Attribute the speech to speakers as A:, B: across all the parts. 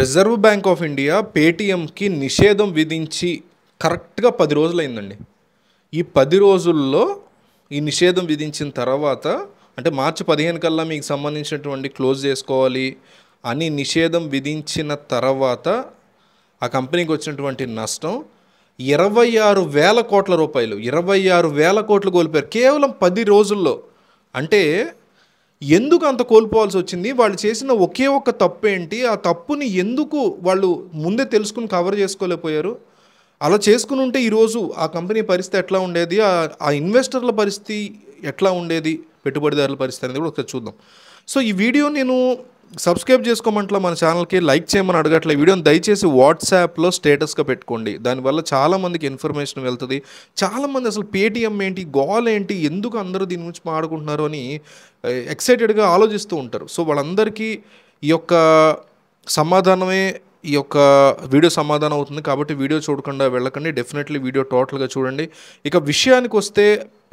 A: reserve bank of India పేటీఎంకి నిషేధం విధించి కరెక్ట్గా పది రోజులైందండి ఈ పది రోజుల్లో ఈ నిషేధం విధించిన తర్వాత అంటే మార్చి పదిహేను కల్లా మీకు సంబంధించినటువంటి క్లోజ్ చేసుకోవాలి అని నిషేధం విధించిన తర్వాత ఆ కంపెనీకి వచ్చినటువంటి నష్టం ఇరవై ఆరు వేల కోట్ల రూపాయలు ఇరవై ఆరు వేల కోట్లు కోల్పోయారు కేవలం పది రోజుల్లో అంటే ఎందుకు అంత కోల్పోవాల్సి వచ్చింది వాళ్ళు చేసిన ఒకే ఒక్క తప్పు ఏంటి ఆ తప్పుని ఎందుకు వాళ్ళు ముందే తెలుసుకుని కవర్ చేసుకోలేకపోయారు అలా చేసుకుని ఉంటే ఈరోజు ఆ కంపెనీ పరిస్థితి ఎట్లా ఉండేది ఆ ఇన్వెస్టర్ల పరిస్థితి ఎట్లా ఉండేది పెట్టుబడిదారుల పరిస్థితి అనేది కూడా ఒకసారి చూద్దాం సో ఈ వీడియో నేను సబ్స్క్రైబ్ చేసుకోమంట్లో మన ఛానల్కి లైక్ చేయమని అడగట్లే వీడియోని దయచేసి వాట్సాప్లో స్టేటస్గా పెట్టుకోండి దానివల్ల చాలామందికి ఇన్ఫర్మేషన్ వెళ్తుంది చాలామంది అసలు పేటీఎం ఏంటి గోల్ ఏంటి ఎందుకు అందరూ దీని గురించి మాడుకుంటున్నారు అని ఎక్సైటెడ్గా ఆలోచిస్తూ ఉంటారు సో వాళ్ళందరికీ ఈ యొక్క సమాధానమే ఈ యొక్క వీడియో సమాధానం అవుతుంది కాబట్టి వీడియో చూడకుండా వెళ్ళకండి డెఫినెట్లీ వీడియో టోటల్గా చూడండి ఇక విషయానికి వస్తే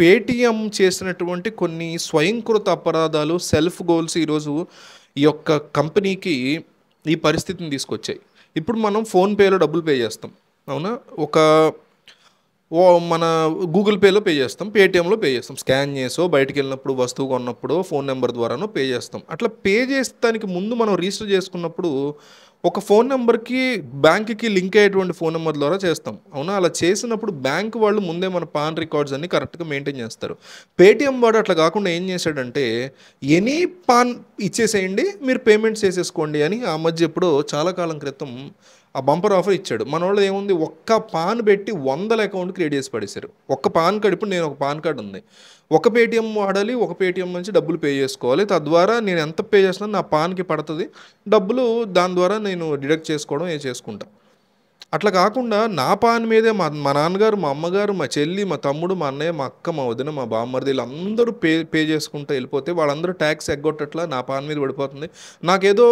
A: పేటీఎం చేసినటువంటి కొన్ని స్వయంకృత అపరాధాలు సెల్ఫ్ గోల్స్ ఈరోజు ఈ యొక్క కంపెనీకి ఈ పరిస్థితిని తీసుకొచ్చాయి ఇప్పుడు మనం ఫోన్పేలో డబ్బులు పే చేస్తాం అవునా ఒక మన గూగుల్ పేలో పే చేస్తాం పేటిఎంలో పే చేస్తాం స్కాన్ చేసో బయటకు వెళ్ళినప్పుడు వస్తువు కొన్నప్పుడు ఫోన్ నెంబర్ ద్వారానో పే చేస్తాం అట్లా పే చేస్తానికి ముందు మనం రిజిస్టర్ చేసుకున్నప్పుడు ఒక ఫోన్ నెంబర్కి బ్యాంక్కి లింక్ అయ్యేటువంటి ఫోన్ నెంబర్ ద్వారా చేస్తాం అవునా అలా చేసినప్పుడు బ్యాంక్ వాళ్ళు ముందే మన పాన్ రికార్డ్స్ అన్ని కరెక్ట్గా మెయింటైన్ చేస్తారు పేటిఎం వాడు అట్లా కాకుండా ఏం చేశాడంటే ఎనీ పాన్ ఇచ్చేసేయండి మీరు పేమెంట్స్ చేసేసుకోండి అని ఆ మధ్య ఎప్పుడో చాలా కాలం క్రితం ఆ బంపర్ ఆఫర్ ఇచ్చాడు మన వాళ్ళు ఏముంది ఒక్క పాన్ పెట్టి వందల అకౌంట్ క్రియేట్ చేసి పడేశారు ఒక్క పాన్ కార్డు ఇప్పుడు నేను ఒక పాన్ కార్డు ఉంది ఒక పేటిఎం వాడాలి ఒక పేటిఎం నుంచి డబ్బులు పే చేసుకోవాలి తద్వారా నేను ఎంత పే చేసినా నా పాన్కి పడుతుంది డబ్బులు దాని ద్వారా నేను డిడక్ట్ చేసుకోవడం ఏ చేసుకుంటాను అట్లా కాకుండా నా పాన్ మీదే మా మా నాన్నగారు మా అమ్మగారు మా చెల్లి మా తమ్ముడు మా అన్నయ్య మా అక్క మా వదిన మా బామ్మరిది అందరూ పే పే చేసుకుంటూ వెళ్ళిపోతే వాళ్ళందరూ ట్యాక్స్ ఎగ్గొట్టట్లా నా పాన్ మీద పడిపోతుంది నాకేదో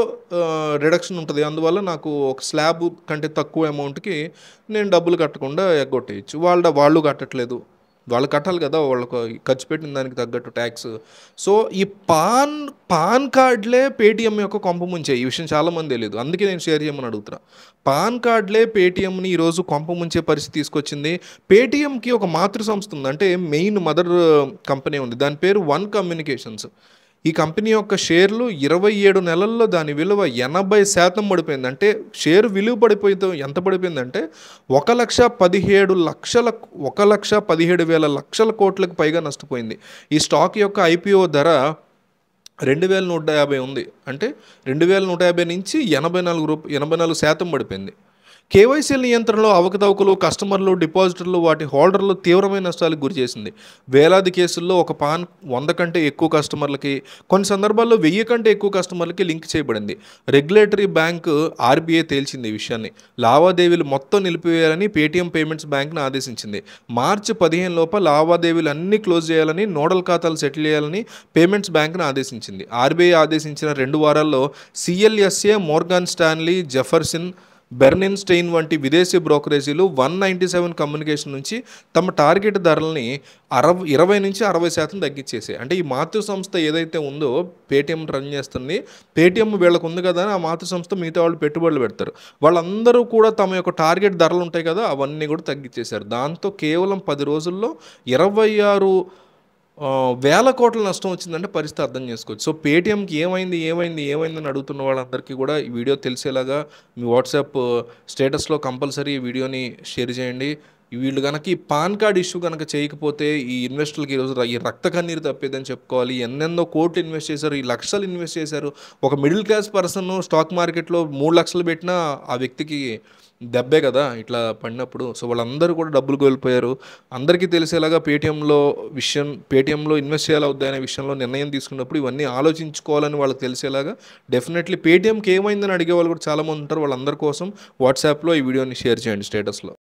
A: రిడక్షన్ ఉంటుంది అందువల్ల నాకు ఒక స్లాబ్ కంటే తక్కువ అమౌంట్కి నేను డబ్బులు కట్టకుండా ఎగ్గొట్టేయచ్చు వాళ్ళ వాళ్ళు కట్టట్లేదు వాళ్ళు కట్టాలి కదా వాళ్ళకు ఖర్చు పెట్టిన దానికి తగ్గట్టు ట్యాక్స్ సో ఈ పాన్ పాన్ కార్డ్లే పేటీఎం యొక్క కొంపముంచే ఈ విషయం చాలామంది తెలియదు అందుకే నేను షేర్ చేయమని అడుగుతున్నా పాన్ కార్డ్లే పేటీఎంని ఈరోజు ముంచే పరిస్థితి తీసుకొచ్చింది పేటీఎంకి ఒక మాతృ సంస్థ ఉంది అంటే మెయిన్ మదర్ కంపెనీ ఉంది దాని పేరు వన్ కమ్యూనికేషన్స్ ఈ కంపెనీ యొక్క షేర్లు ఇరవై ఏడు నెలల్లో దాని విలువ ఎనభై శాతం పడిపోయింది అంటే షేర్ విలువ పడిపోయితే ఎంత పడిపోయిందంటే ఒక లక్ష పదిహేడు లక్షల ఒక లక్ష పదిహేడు వేల లక్షల కోట్లకు పైగా నష్టపోయింది ఈ స్టాక్ యొక్క ఐపీఓ ధర రెండు వేల నూట యాభై ఉంది అంటే రెండు వేల నూట యాభై నుంచి ఎనభై నాలుగు రూప ఎనభై నాలుగు శాతం పడిపోయింది కేవైసీ నియంత్రణలో అవకతవకలు కస్టమర్లు డిపాజిటర్లు వాటి హోల్డర్లు తీవ్రమైన నష్టాలకు గురిచేసింది వేలాది కేసుల్లో ఒక పాన్ వంద కంటే ఎక్కువ కస్టమర్లకి కొన్ని సందర్భాల్లో వెయ్యి కంటే ఎక్కువ కస్టమర్లకి లింక్ చేయబడింది రెగ్యులేటరీ బ్యాంక్ ఆర్బీఐ తేల్చింది ఈ విషయాన్ని లావాదేవీలు మొత్తం నిలిపివేయాలని పేటీఎం పేమెంట్స్ బ్యాంక్ను ఆదేశించింది మార్చి పదిహేను లోపల లావాదేవీలు అన్నీ క్లోజ్ చేయాలని నోడల్ ఖాతాలు సెటిల్ చేయాలని పేమెంట్స్ బ్యాంక్ను ఆదేశించింది ఆర్బీఐ ఆదేశించిన రెండు వారాల్లో CLSA Morgan Stanley Jefferson Bernstein వంటి విదేశీ బ్రోకరేజీలు వన్ నైంటీ సెవెన్ కమ్యూనికేషన్ నుంచి తమ టార్గెట్ ధరల్ని అరవై ఇరవై నుంచి అరవై శాతం తగ్గించేసాయి అంటే ఈ మాతృ సంస్థ ఏదైతే ఉందో పేటీఎం రన్ చేస్తుంది పేటీఎం వీళ్ళకు ఉంది కదా అని ఆ మాతృ సంస్థ మిగతా వాళ్ళు పెట్టుబడులు పెడతారు వాళ్ళందరూ కూడా తమ యొక్క టార్గెట్ ధరలు ఉంటాయి కదా అవన్నీ కూడా తగ్గించేశారు దాంతో కేవలం పది రోజుల్లో ఇరవై ఆరు వేల కోట్ల నష్టం వచ్చిందంటే పరిస్థితి అర్థం చేసుకోవచ్చు సో పేటీఎంకి ఏమైంది ఏమైంది ఏమైంది అని అడుగుతున్న వాళ్ళందరికీ కూడా ఈ వీడియో తెలిసేలాగా మీ వాట్సాప్ స్టేటస్లో కంపల్సరీ ఈ వీడియోని షేర్ చేయండి వీళ్ళు కనుక ఈ పాన్ కార్డ్ ఇష్యూ కనుక చేయకపోతే ఈ ఇన్వెస్టర్లకి ఈరోజు ఈ రక్త కన్నీరు తప్పేదని చెప్పుకోవాలి ఎన్నెన్నో కోట్లు ఇన్వెస్ట్ చేశారు ఈ లక్షలు ఇన్వెస్ట్ చేశారు ఒక మిడిల్ క్లాస్ పర్సన్ స్టాక్ మార్కెట్లో మూడు లక్షలు పెట్టినా ఆ వ్యక్తికి దెబ్బే కదా ఇట్లా పడినప్పుడు సో వాళ్ళందరూ కూడా డబ్బులు కోల్పోయారు అందరికీ తెలిసేలాగా పేటీఎంలో విషయం పేటీఎంలో ఇన్వెస్ట్ చేయాలి వద్దా అనే విషయంలో నిర్ణయం తీసుకున్నప్పుడు ఇవన్నీ ఆలోచించుకోవాలని వాళ్ళకి తెలిసేలాగా డెఫినెట్లీ పేటీఎంకి ఏమైందని అడిగే వాళ్ళు కూడా చాలామంది ఉంటారు వాళ్ళందరి కోసం వాట్సాప్లో ఈ వీడియోని షేర్ చేయండి స్టేటస్లో